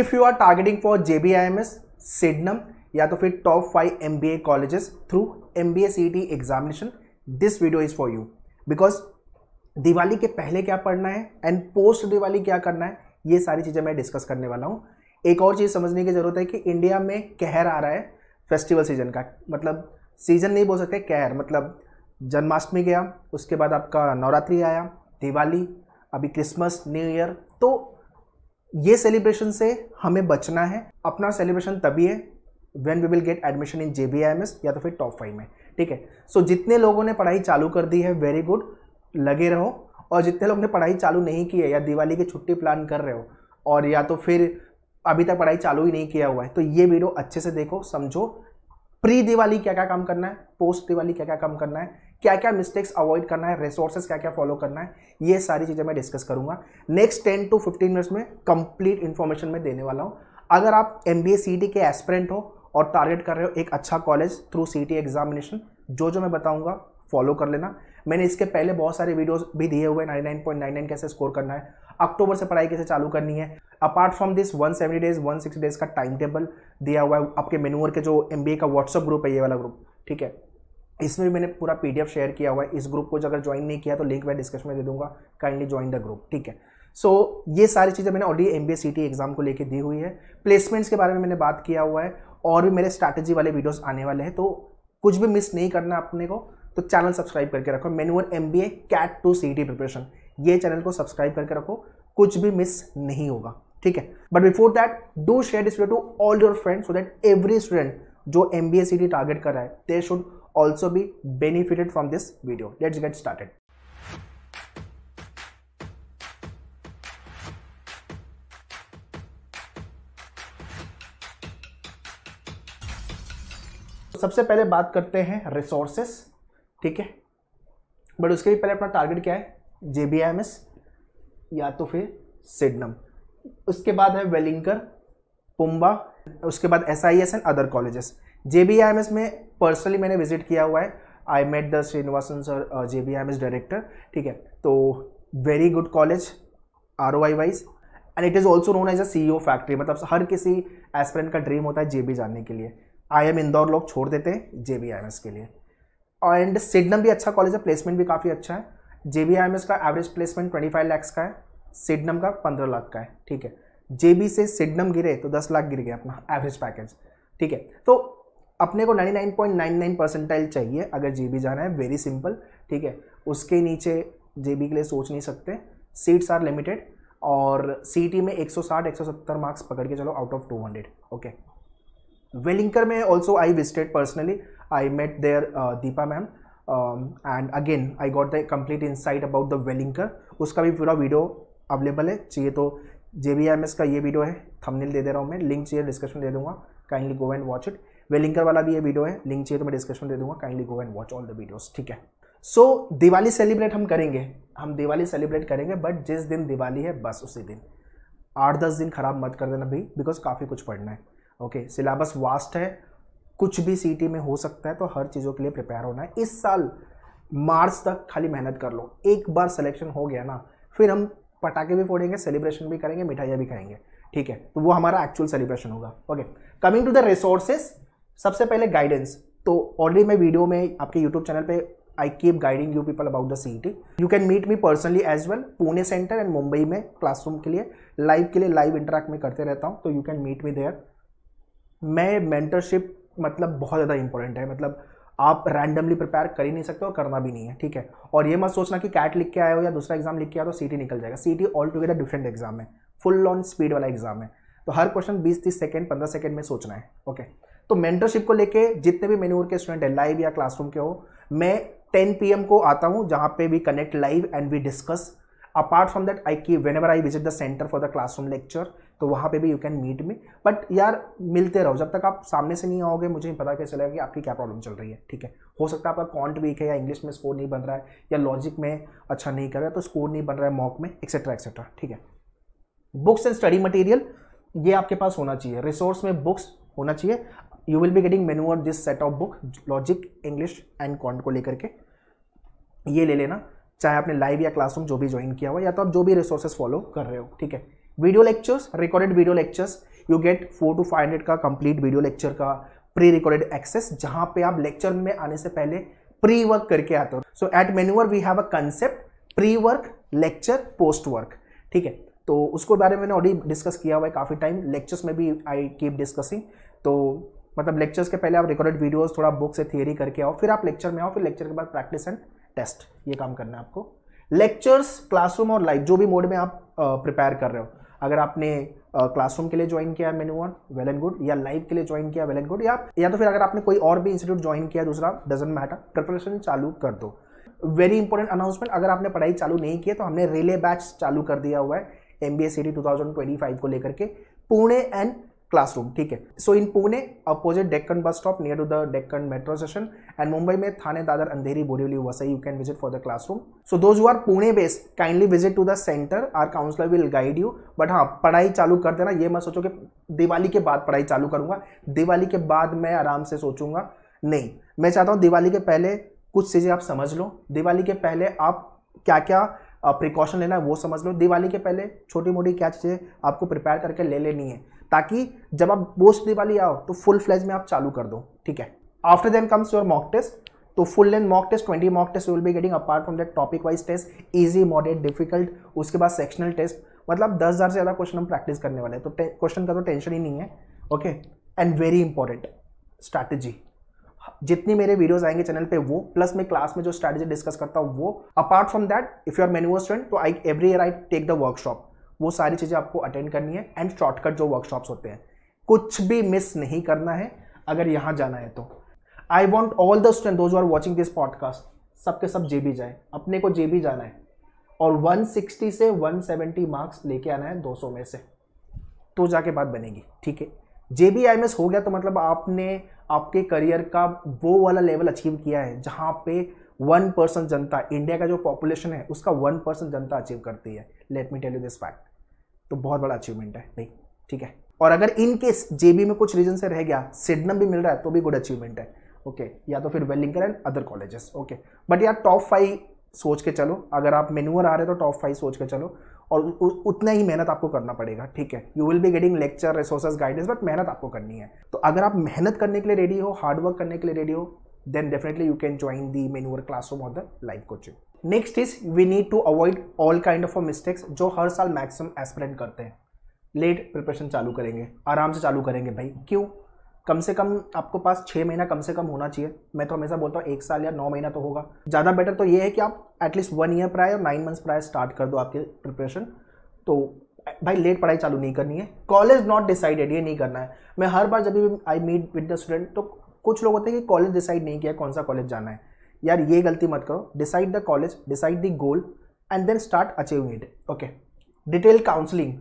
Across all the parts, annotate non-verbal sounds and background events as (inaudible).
If you are targeting for J B I M S सिडनम या तो फिर top five M B A colleges through M B A C T examination this video is for you because Diwali के पहले क्या पढ़ना है and post Diwali क्या करना है ये सारी चीज़ें मैं डिस्कस करने वाला हूँ एक और चीज़ समझने की ज़रूरत है कि इंडिया में कहर आ रहा है फेस्टिवल सीजन का मतलब सीजन नहीं बोल सकते कहर मतलब जन्माष्टमी गया उसके बाद आपका नवरात्रि आया दिवाली अभी क्रिसमस न्यू ईयर तो ये सेलिब्रेशन से हमें बचना है अपना सेलिब्रेशन तभी है when we will get admission in J या तो फिर टॉप फाइव में ठीक है सो so, जितने लोगों ने पढ़ाई चालू कर दी है वेरी गुड लगे रहो और जितने लोग ने पढ़ाई चालू नहीं की है या दिवाली की छुट्टी प्लान कर रहे हो और या तो फिर अभी तक पढ़ाई चालू ही नहीं किया हुआ है तो ये वीडियो अच्छे से देखो समझो प्री दिवाली क्या क्या काम करना है पोस्ट दिवाली क्या क्या काम करना है क्या क्या मिस्टेक्स अवॉइड करना है रिसोर्सेज क्या क्या फॉलो करना है ये सारी चीज़ें मैं डिस्कस करूंगा next ten to fifteen minutes में कंप्लीट इन्फॉर्मेशन मैं देने वाला हूँ अगर आप एम बी के एस्परेंट हो और टारगेट कर रहे हो एक अच्छा कॉलेज थ्रू सी एग्जामिनेशन जो जो मैं बताऊँगा फॉलो कर लेना मैंने इसके पहले बहुत सारे वीडियोस भी दिए हुए हैं 99.99 कैसे स्कोर करना है अक्टूबर से पढ़ाई कैसे चालू करनी है apart from this 170 days 160 days का टाइम टेबल दिया हुआ है आपके मेनूअर के जो एम का व्हाट्सअप ग्रुप है ये वाला ग्रुप ठीक है इसमें भी मैंने पूरा पी शेयर किया हुआ है इस ग्रुप को अगर ज्वाइन नहीं किया तो लिंक मैं डिस्क्रिप्शन में दे दूंगा काइंडली ज्वाइन द ग्रुप ठीक है सो so, ये सारी चीज़ें मैंने ऑलरेडी एम बी एग्जाम को लेकर दी हुई है प्लेसमेंट्स के बारे में मैंने बात किया हुआ है और भी मेरे स्ट्रैटेजी वाले वीडियोस आने वाले हैं तो कुछ भी मिस नहीं करना अपने को तो चैनल सब्सक्राइब करके रखो manual M B A cat to C T preparation ये चैनल को सब्सक्राइब करके रखो कुछ भी मिस नहीं होगा ठीक है but before that do share this video to all your friend so that every student जो एम बी ए सी टी टारगेट कर रहा है they should also be benefited from this video let's get started तो सबसे पहले बात करते हैं रिसोर्सेस ठीक है बट उसके लिए पहले अपना टारगेट क्या है जेबीएमएस या तो फिर सिडनम उसके बाद है वेलिंकर पुम्बा उसके बाद S I S and other colleges J में पर्सनली मैंने विजिट किया हुआ है I met the Srinivasan sir J B I M S director ठीक है तो very good college R O I wise and it is also known as a C O factory मतलब हर किसी एस्परेंट का ड्रीम होता है जे बी जानने के लिए आई एम इंदौर लोग छोड़ देते हैं J B I M S के लिए एंड सिडनम भी अच्छा कॉलेज है प्लेसमेंट भी काफ़ी अच्छा है J B I M S का average placement twenty five lakhs का है सिडनम का पंद्रह लाख का है ठीक है जे बी से सिडनम गिरे तो दस लाख गिर गया अपना एवरेज पैकेज ठीक है तो अपने को 99.99 परसेंटाइल चाहिए अगर जेबी जाना है वेरी सिंपल ठीक है उसके नीचे जेबी के लिए सोच नहीं सकते सीट्स आर लिमिटेड और सीटी में 160 170 मार्क्स पकड़ के चलो आउट ऑफ 200 ओके वेलिंकर में also I visited personally I met there Deepa ma'am and again I got the insight about the Welingkar उसका भी पूरा वीडियो अवेलेबल है चाहिए तो जे का ये वीडियो है थंबनेल दे दे रहा हूँ मैं लिंक चाहिए डिस्क्रिप्शन दे दूँगा kindly go and watch it Welingkar वाला भी ये वीडियो है लिंक चाहिए तो मैं डिस्क्रिप्शन दे दूंगा kindly go and watch all the videos ठीक है सो so, दिवाली सेलिब्रेट हम करेंगे हम दिवाली सेलिब्रेट करेंगे बट जिस दिन दिवाली है बस उसी दिन आठ दस दिन ख़राब मत कर देना भाई बिकॉज काफ़ी कुछ पढ़ना है ओके सिलेबस वास्ट है कुछ भी सी में हो सकता है तो हर चीज़ों के लिए प्रिपेयर होना है इस साल मार्च तक खाली मेहनत कर लो एक बार सिलेक्शन हो गया ना फिर हम पटाखे भी फोड़ेंगे सेलिब्रेशन भी करेंगे मिठाइयाँ भी खाएंगे ठीक है तो वो हमारा एक्चुअल सेलिब्रेशन होगा okay coming to the resources सबसे पहले गाइडेंस तो ऑलरेडी मैं वीडियो में आपके यूट्यूब चैनल पे I keep guiding you people about the C T you can meet me personally as well Pune centre and Mumbai में क्लासरूम के लिए लाइव के लिए लाइव इंटरेक्ट में करते रहता हूँ तो you can meet me there मैं मेंटरशिप मतलब बहुत ज़्यादा इंपॉर्टेंट है मतलब आप रैंडमली प्रिपेयर कर ही नहीं सकते और करना भी नहीं है ठीक है और ये मत सोचना कि कैट लिख के आए हो या दूसरा एग्जाम लिख के आए तो सीटी e निकल जाएगा CET all together different exam है फुल ऑन स्पीड वाला एग्जाम है तो हर क्वेश्चन 20 30 सेकंड 15 सेकंड में सोचना है ओके okay. तो मेंटरशिप को लेके जितने भी मेन्यूर के स्टूडेंट हैं लाइव या क्लासरूम के हो मैं टेन पी को आता हूँ जहाँ पे we connect live and we discuss apart from that I की whenever I visit the centre for the classroom lecture तो वहाँ पे भी you can meet me but यार मिलते रहो जब तक आप सामने से नहीं आओगे मुझे नहीं पता कैसे चलेगा कि आपकी क्या प्रॉब्लम चल रही है ठीक है हो सकता है आपका कॉन्ट वीक है या इंग्लिश में स्कोर नहीं बन रहा है या लॉजिक में अच्छा नहीं कर रहा है तो स्कोर नहीं बन रहा है मॉक में एक्सेट्रा एक्सेट्रा ठीक है बुक्स एंड स्टडी मटेरियल ये आपके पास होना चाहिए रिसोर्स में बुक्स होना चाहिए यू विल बी गेटिंग मेनू और this set of book logic English and quant को लेकर के ये ले लेना चाहे आपने लाइव या क्लासरूम जो भी ज्वाइन किया हुआ या तो आप जो भी रिसोर्सेस फॉलो कर रहे हो ठीक है video lectures recorded video lectures you get four to five hundred का कंप्लीट वीडियो लेक्चर का प्री रिकॉर्डेड एक्सेस जहाँ पे आप लेक्चर में आने से पहले प्री वर्क करके आते हो सो एट मेन्यूअर we have a concept pre work lecture post work ठीक है तो उसको बारे में मैंने ऑलरेडी डिस्कस किया हुआ है काफ़ी टाइम लेक्चर्स में भी आई कीप डिस्कसिंग तो मतलब लेक्चर्स के पहले आप रिकॉर्डेड वीडियोस थोड़ा बुक से थियरी करके आओ फिर आप लेक्चर में आओ फिर लेक्चर के बाद प्रैक्टिस एंड टेस्ट ये काम करना है आपको लेक्चर्स क्लासरूम और लाइव जो भी मोड में आप प्रिपेयर कर रहे हो अगर आपने क्लासरूम के लिए ज्वाइन किया है मेनू वन वेल एंड गुड या लाइव के लिए ज्वाइन किया वेल एंड गुड या या तो फिर अगर आपने कोई और भी इंस्टीट्यूट ज्वाइन किया दूसरा डजेंट मैटर प्रिपरेशन चालू कर दो वेरी इंपॉर्टेंट अनाउंसमेंट अगर आपने पढ़ाई चालू नहीं किया तो हमने रिले बैच चालू कर दिया हुआ है M B S C T two thousand twenty five को लेकर के पुणे एंड क्लासरूम ठीक है so in Pune opposite Deccan bus stop near to the Deccan metro station and Mumbai में Thane Dadar Andheri Borivali Vasai you can visit for the classroom so those are Pune based kindly visit to the centre our counsellor will guide you but हाँ पढ़ाई चालू कर देना ये मैं सोचो कि दिवाली के बाद पढ़ाई चालू करूंगा दिवाली के बाद मैं आराम से सोचूंगा नहीं मैं चाहता हूँ दिवाली के पहले कुछ चीज़ें आप समझ लो दिवाली के पहले आप क्या क्या प्रिकॉशन लेना है वो समझ लो दिवाली के पहले छोटी मोटी क्या चीज़ें आपको प्रिपेयर करके ले लेनी है ताकि जब आप बोस्ट वाली आओ तो फुल फ्लैज में आप चालू कर दो ठीक है after then comes your mock test तो full length mock test twenty mock test will be getting apart from that topic wise test easy moderate difficult उसके बाद सेक्शनल टेस्ट मतलब दस हज़ार से ज़्यादा क्वेश्चन हम प्रैक्टिस करने वाले हैं तो क्वेश्चन का तो टेंशन ही नहीं है okay and very important strategy जितनी मेरे वीडियोस आएंगे चैनल पे वो प्लस मैं क्लास में जो स्ट्रैटेजी डिस्कस करता हूँ वो apart from that if you are मेन्यूअर स्टूडेंट तो I every year I take the workshop वो सारी चीज़ें आपको अटेंड करनी है एंड शॉर्टकट जो वर्कशॉप्स होते हैं कुछ भी मिस नहीं करना है अगर यहाँ जाना है तो I want all the student those are watching this podcast सब के सब जे बी जाए अपने को जे बी जाना है और 160 से 170 मार्क्स लेके आना है 200 में से तो जाके बात बनेगी ठीक है जे बी आई हो गया तो मतलब आपने आपके करियर का वो वाला लेवल अचीव किया है जहाँ पे वन परसेंट जनता इंडिया का जो पॉपुलेशन है उसका वन परसेंट जनता अचीव करती है let me tell you this fact तो बहुत बड़ा अचीवमेंट है भाई ठीक है और अगर इन केस जेबी में कुछ रीजन से रह गया सिडनम भी मिल रहा है तो भी गुड अचीवमेंट है ओके okay, या तो फिर Welingkar and other colleges okay but यार टॉप फाइव सोच के चलो अगर आप मेनुअर आ रहे हो तो टॉप फाइव सोच के चलो और उतना ही मेहनत आपको करना पड़ेगा ठीक है you will be getting lecture resources guidance but मेहनत आपको करनी है तो अगर आप मेहनत करने के लिए रेडी हो हार्डवर्क करने के लिए रेडी हो then definitely you can join the maneuver classroom or the live coaching next is we need to avoid all kind of mistakes जो हर साल मैक्सिमम एस्पिरेंट करते हैं लेट प्रिपरेशन चालू करेंगे आराम से चालू करेंगे भाई क्यों कम से कम आपको पास छः महीना कम से कम होना चाहिए मैं तो हमेशा बोलता हूँ एक साल या नौ महीना तो होगा ज़्यादा बेटर तो ये है कि आप एटलीस्ट वन ईयर प्राय और नाइन मंथ्स प्राय स्टार्ट कर दो आपके प्रिपरेशन तो भाई लेट पढ़ाई चालू नहीं करनी है कॉलेज नॉट डिसाइडेड ये नहीं करना है मैं हर बार जब भी I meet with the student तो कुछ लोग होते हैं कि कॉलेज डिसाइड नहीं किया कौन सा कॉलेज जाना है यार ये गलती मत करो decide the college decide the goal and then start achieving it okay detail counselling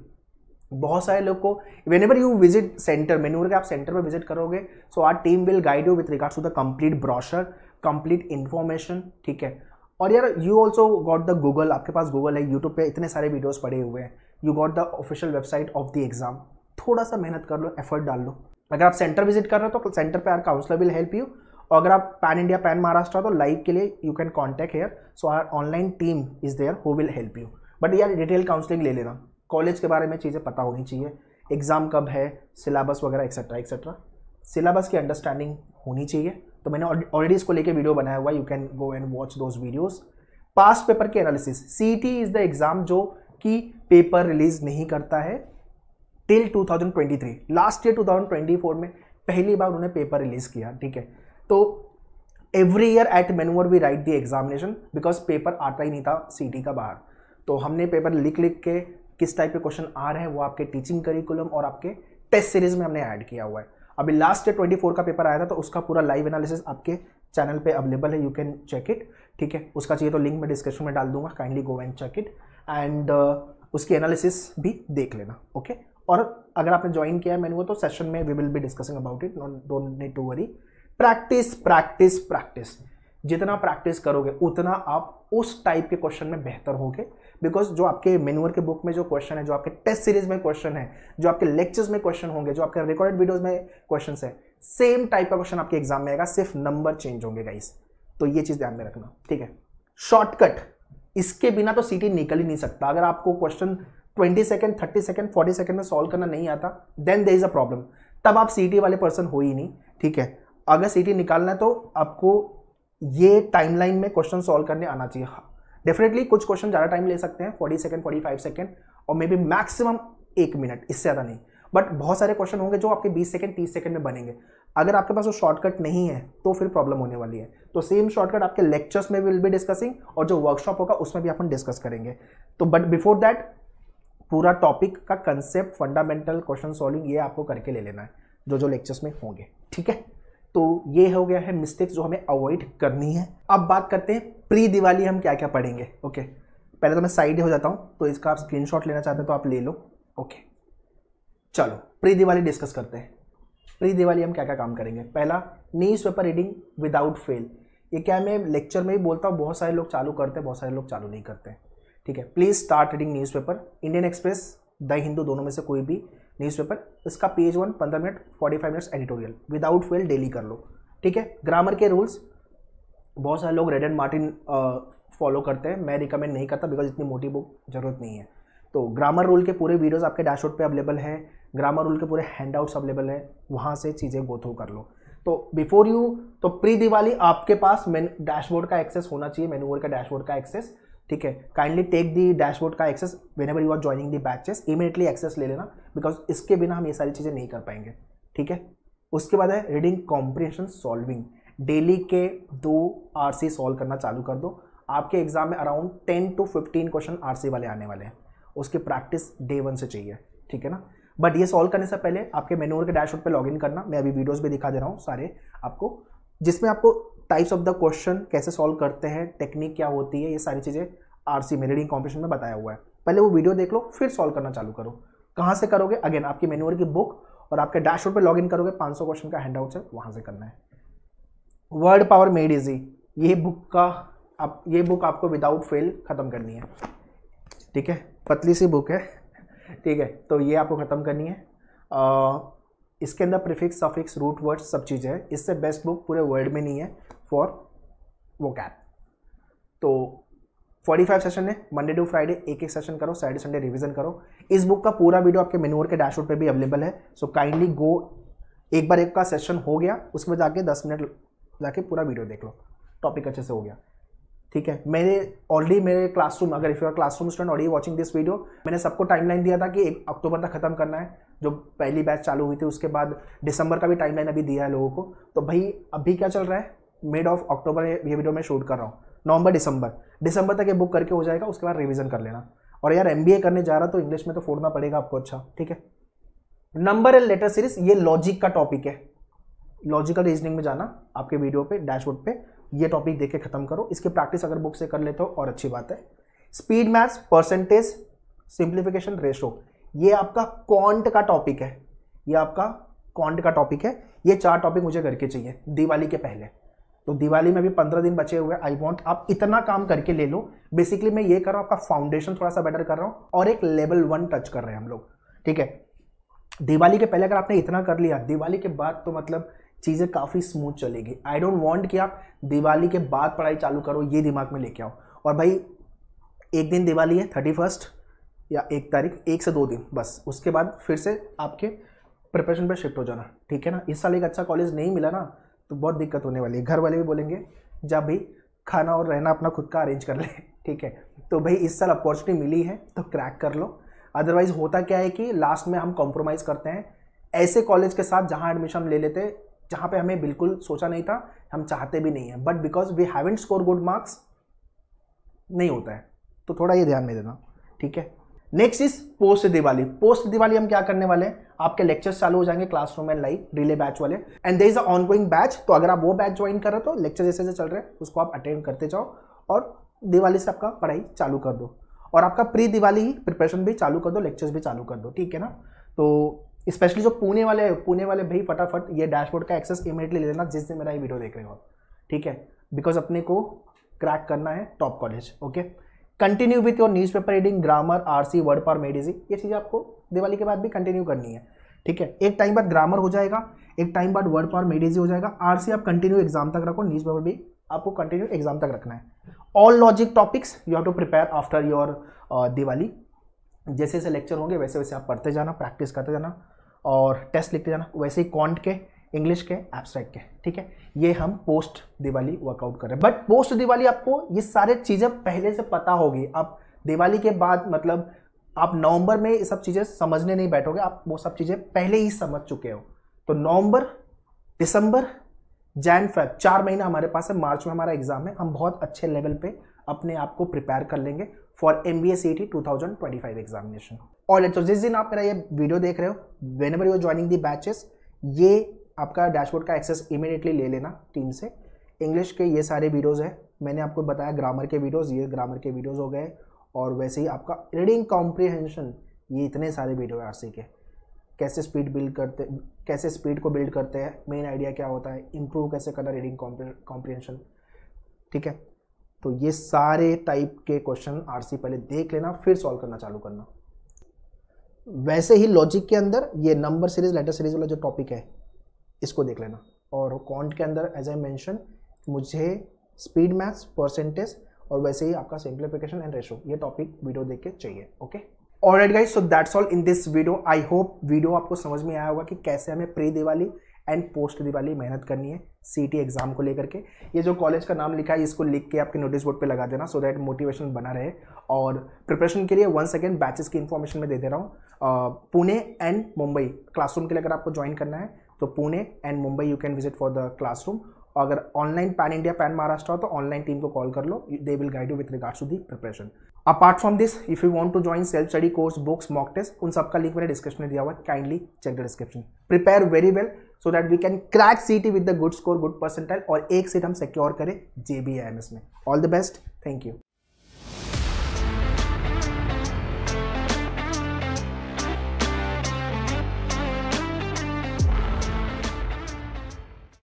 बहुत सारे लोग को whenever you visit centre मैन्यूर के आप सेंटर पर विजिट करोगे so our team will guide you with regards to the complete brochure complete information ठीक है और यार you also got the Google आपके पास गूगल है यूट्यूब पे इतने सारे वीडियोज पड़े हुए हैं you got the official website of the exam थोड़ा सा मेहनत कर लो एफर्ट डाल लो अगर आप सेंटर विजिट कर रहे हो तो सेंटर पे our counsellor will help you और अगर आप पैन इंडिया पैन महाराष्ट्र तो लाइव के लिए you can contact here so our online team is there who will help you but यार डिटेल काउंसलिंग ले लेना कॉलेज के बारे में चीज़ें पता होनी चाहिए एग्ज़ाम कब है सिलेबस वगैरह एक्सेट्रा एक्सेट्रा सिलेबस की अंडरस्टैंडिंग होनी चाहिए तो मैंने ऑलरेडी इसको लेके वीडियो बनाया हुआ you can go and watch those videos past paper के analysis CET is the exam जो कि पेपर रिलीज़ नहीं करता है टिल 2023 लास्ट ईयर 2024 में पहली बार उन्होंने पेपर रिलीज किया ठीक है तो एवरी ईयर एट मेनुअर we write the examination because paper आता ही नहीं था सी का बाहर तो हमने पेपर लिख लिख के किस टाइप के क्वेश्चन आ रहे हैं वो आपके टीचिंग करिकुलम और आपके टेस्ट सीरीज में हमने ऐड किया हुआ है अभी लास्ट ईयर 24 का पेपर आया था तो उसका पूरा लाइव एनालिसिस आपके चैनल पे अवेलेबल है यू कैन चेक इट ठीक है उसका चाहिए तो लिंक मैं डिस्क्रिप्शन में डाल दूंगा kindly go and check it and उसकी एनालिसिस भी देख लेना ओके okay? और अगर आपने ज्वाइन किया है मैंने वो तो सेशन में we will be discussing about it don't need to worry practice practice practice जितना प्रैक्टिस करोगे उतना आप उस टाइप के क्वेश्चन में बेहतर होगे बिकॉज जो आपके मेनुअर के बुक में जो क्वेश्चन है जो आपके टेस्ट सीरीज में क्वेश्चन है जो आपके लेक्चर्स में क्वेश्चन होंगे जो आपके रिकॉर्डेड वीडियोज में क्वेश्चन है सेम टाइप का क्वेश्चन आपके एग्जाम में आएगा सिर्फ नंबर चेंज होंगे गाइस तो ये चीज़ ध्यान में रखना ठीक है शॉर्टकट इसके बिना तो सीटी निकल ही नहीं सकता अगर आपको question twenty second thirty second forty second में सॉल्व करना नहीं आता then there is a problem तब आप सी वाले पर्सन हो ही नहीं ठीक है अगर सी निकालना है तो आपको ये टाइमलाइन में क्वेश्चन सॉल्व करने आना चाहिए डेफिनेटली हाँ, कुछ क्वेश्चन ज़्यादा टाइम ले सकते हैं forty second forty five second और मे बी मैक्सिमम एक मिनट इससे ज़्यादा नहीं बट बहुत सारे क्वेश्चन होंगे जो आपके बीस सेकंड तीस सेकंड में बनेंगे अगर आपके पास वो शॉर्टकट नहीं है तो फिर प्रॉब्लम होने वाली है तो सेम शॉर्टकट आपके लेक्चर्स में विल बी डिस्कसिंग और जो वर्कशॉप होगा उसमें भी अपन डिस्कस करेंगे तो बट बिफोर दैट पूरा टॉपिक का कंसेप्ट फंडामेंटल क्वेश्चन सॉल्विंग ये आपको करके ले लेना है जो जो लेक्चर्स में होंगे ठीक है तो ये हो गया है मिस्टेक्स जो हमें अवॉइड करनी है अब बात करते हैं प्री दिवाली हम क्या क्या पढ़ेंगे ओके पहले तो मैं साइड हो जाता हूँ तो इसका आप स्क्रीन लेना चाहते हैं तो आप ले लो ओके चलो प्री दिवाली डिस्कस करते हैं प्री दिवाली हम क्या क्या काम करेंगे पहला newspaper reading without fail ये क्या मैं लेक्चर में ही बोलता हूँ बहुत सारे लोग चालू करते हैं बहुत सारे लोग चालू नहीं करते हैं ठीक है please start reading newspaper Indian Express the Hindu दोनों में से कोई भी न्यूज़पेपर इसका पेज वन पंद्रह minute forty five minutes editorial without fail daily कर लो ठीक है ग्रामर के रूल्स बहुत सारे लोग रेड एंड मार्टिन फॉलो करते हैं मैं रिकमेंड नहीं करता बिकॉज इतनी मोटी बुक ज़रूरत नहीं है तो ग्रामर रूल के पूरे वीडियोस आपके डैशबोर्ड पे अवेलेबल है ग्रामर रूल के पूरे हैंड आउट्स अवेलेबल है वहाँ से चीज़ें गो थ्रू कर लो तो बिफोर यू तो प्री दिवाली आपके पास मैन डैशबोर्ड का एक्सेस होना चाहिए मेनूवर का डैशबोर्ड का एक्सेस ठीक है काइंडली टेक दी डैशबोर्ड का access whenever you are joining the batches immediately access ले लेना बिकॉज इसके बिना हम ये सारी चीज़ें नहीं कर पाएंगे ठीक है उसके बाद है रीडिंग कॉम्प्रिहेशन सॉल्विंग डेली के दो आर सी सॉल्व करना चालू कर दो आपके एग्जाम में around ten to fifteen question R C वाले आने वाले हैं उसकी प्रैक्टिस डे वन से चाहिए ठीक है ना बट ये सॉल्व करने से पहले आपके मेनूर के डैशबोर्ड पे लॉगिन करना मैं अभी वीडियोस भी दिखा दे रहा हूँ सारे आपको जिसमें आपको टाइप्स ऑफ द क्वेश्चन कैसे सॉल्व करते हैं टेक्निक क्या होती है ये सारी चीज़ें आर सी में रीडिंग कॉम्पिटिशन में बताया हुआ है पहले वो वीडियो देख लो फिर सॉल्व करना चालू करो कहाँ से करोगे अगेन आपकी मेन्यूअर की बुक और आपके डैशबोर्ड पे इन करोगे 500 क्वेश्चन का हैंड आउट है वहाँ से करना है वर्ड पावर मेड इजी ये बुक का आप ये बुक आपको विदाउट फेल ख़त्म करनी है ठीक है पतली सी बुक है ठीक है तो ये आपको ख़त्म करनी है आ, इसके अंदर प्रिफिक्स सफिक्स रूट वर्ड सब चीज़ें हैं इससे बेस्ट बुक पूरे वर्ल्ड में नहीं है फॉर वो कैप तो 45 सेशन है मंडे टू फ्राइडे एक एक सेशन करो सैटरडे संडे रिवीजन करो इस बुक का पूरा वीडियो आपके मेनूर के डैशबोर्ड पे भी अवेलेबल है सो काइंडली गो एक बार एक का सेशन हो गया उसमें जाके 10 मिनट जाके पूरा वीडियो देख लो टॉपिक अच्छे से हो गया ठीक है मैंने ऑलरेडी मेरे क्लासरूम अगर if your classroom student already watching this video मैंने सबको टाइमलाइन दिया था कि एक अक्टूबर तक खत्म करना है जो पहली बैच चालू हुई थी उसके बाद दिसंबर का भी टाइमलाइन अभी दिया है लोगों को तो भाई अभी क्या चल रहा है मिड ऑफ अक्टूबर ये वीडियो मैं शूट कर रहा हूँ नवंबर दिसंबर दिसंबर तक ये बुक करके हो जाएगा उसके बाद रिविजन कर लेना और यार एम करने जा रहा तो इंग्लिश में तो फोड़ना पड़ेगा आपको अच्छा ठीक है नंबर एंड लेटर सीरीज ये लॉजिक का टॉपिक है लॉजिकल रीजनिंग में जाना आपके वीडियो पे डैशबोर्ड पे ये टॉपिक देख के खत्म करो इसकी प्रैक्टिस अगर बुक से कर लेते हो और अच्छी बात है speed maths percentage simplification ratio ये आपका कॉन्ट का टॉपिक है ये आपका कॉन्ट का टॉपिक है ये चार टॉपिक मुझे करके चाहिए दिवाली के पहले तो दिवाली में भी पंद्रह दिन बचे हुए आई वॉन्ट आप इतना काम करके ले लो बेसिकली मैं ये कर रहा हूँ आपका फाउंडेशन थोड़ा सा बेटर कर रहा हूँ और एक लेवल वन टच कर रहे हैं हम लोग ठीक है दिवाली के पहले अगर आपने इतना कर लिया दिवाली के बाद तो मतलब चीज़ें काफ़ी स्मूथ चलेगी आई डोंट वॉन्ट कि आप दिवाली के बाद पढ़ाई चालू करो ये दिमाग में लेके आओ और भाई एक दिन दिवाली है थर्टी फर्स्ट या एक तारीख एक से दो दिन बस उसके बाद फिर से आपके प्रिपरेशन पर शिफ्ट हो जाना ठीक है ना इस साल एक अच्छा कॉलेज नहीं मिला ना तो बहुत दिक्कत होने वाली है घर वाले भी बोलेंगे जब भी खाना और रहना अपना खुद का अरेंज कर ले (laughs) ठीक है तो भाई इस साल अपॉर्चुनिटी मिली है तो क्रैक कर लो अदरवाइज होता क्या है कि लास्ट में हम कॉम्प्रोमाइज़ करते हैं ऐसे कॉलेज के साथ जहाँ एडमिशन ले लेते जहाँ पे हमें बिल्कुल सोचा नहीं था हम चाहते भी नहीं हैं but because we haven't score good marks नहीं होता है तो थोड़ा ये ध्यान में देना ठीक है next is post Diwali post Diwali हम क्या करने वाले हैं आपके लेक्चर्स चालू हो जाएंगे classroom and live relay batch वाले and there is ongoing batch तो अगर आप वो बैच ज्वाइन कर रहे हो तो लेक्चर जैसे जैसे चल रहे हैं उसको आप अटेंड करते जाओ और दिवाली से आपका पढ़ाई चालू कर दो और आपका प्री दिवाली ही प्रिपरेशन भी चालू कर दो लेक्चर्स भी चालू कर दो ठीक है ना तो स्पेशली जो पुणे वाले पुणे वाले भाई फटाफट ये डैशबोर्ड का एक्सेस इमीडिएटली ले लेना जिससे मेरा ये वीडियो देख रहे हो आप ठीक है बिकॉज अपने को क्रैक करना है top college okay continue with your newspaper reading grammar R C word पर मेडिजी ये चीज़ आपको दिवाली के बाद भी कंटिन्यू करनी है ठीक है एक टाइम बाद ग्रामर हो जाएगा एक टाइम बाद वर्ड पावर मेडिजी हो जाएगा आर सी आप कंटिन्यू एग्जाम तक रखो न्यूज पेपर भी आपको कंटिन्यू एग्जाम तक रखना है all logic topics you have to prepare after your Diwali जैसे जैसे लेक्चर होंगे वैसे वैसे आप पढ़ते जाना प्रैक्टिस करते जाना और टेस्ट लिखते जाना वैसे ही कॉन्ट के इंग्लिश के एब्स्ट्रैक्ट के ठीक है ये हम पोस्ट दिवाली वर्कआउट कर रहे हैं बट पोस्ट दिवाली आपको ये सारे चीज़ें पहले से पता होगी आप दिवाली के बाद मतलब आप नवंबर में ये सब चीज़ें समझने नहीं बैठोगे आप वो सब चीज़ें पहले ही समझ चुके हो तो नवंबर दिसंबर जैन फेब चार महीना हमारे पास है मार्च में हमारा एग्जाम है हम बहुत अच्छे लेवल पे अपने आप को प्रिपेयर कर लेंगे for M B S C T two thousand twenty five examination और तो जिस दिन आप मेरा ये वीडियो देख रहे हो whenever your joining the batches ये आपका डैशबोर्ड का एक्सेस इमिडिएटली ले लेना टीम से इंग्लिश के ये सारे वीडियोज़ हैं मैंने आपको बताया ग्रामर के वीडियोज़ ये ग्रामर के वीडियोज़ हो गए और वैसे ही आपका रीडिंग कॉम्प्रीहेंशन ये इतने सारे वीडियो है आर के कैसे स्पीड बिल्ड करते कैसे स्पीड को बिल्ड करते हैं मेन आइडिया क्या होता है इम्प्रूव कैसे करना रीडिंग कॉम्प्रीहेंशन ठीक है तो ये सारे टाइप के क्वेश्चन आरसी पहले देख लेना फिर सॉल्व करना चालू करना वैसे ही लॉजिक के अंदर ये नंबर सीरीज लेटर सीरीज वाला जो टॉपिक है इसको देख लेना और कॉन्ट के अंदर एज आई मैंशन मुझे स्पीड मैथ्स परसेंटेज और वैसे ही आपका सिंप्लीफिकेशन एंड रेशो ये टॉपिक वीडियो देख के चाहिए okay already guys so that's all in this video I hope video आपको समझ में आया होगा कि कैसे हमें pre Diwali and post Diwali मेहनत करनी है सी एग्ज़ाम को लेकर के ये जो कॉलेज का नाम लिखा है इसको लिख के आपके नोटिस बोर्ड पे लगा देना सो दैट मोटिवेशन बना रहे और प्रिपरेशन के लिए वन सेकेंड बैचेस की इन्फॉर्मेशन में दे दे रहा हूँ पुणे एंड मुंबई क्लासरूम के लिए अगर आपको ज्वाइन करना है तो Pune and Mumbai you can visit for the classroom और अगर online pan India pan Maharashtra हो तो ऑनलाइन टीम को कॉल कर लो they will guide you with regards to the preparation apart from this if you want to join self study course books mock test उन सबका link मैंने description में दिया हुआ है kindly check the description prepare very well so that we can crack CET with the good score good percentile और एक seat हम सिक्योर करें जेबीआईएमएस में all the best thank you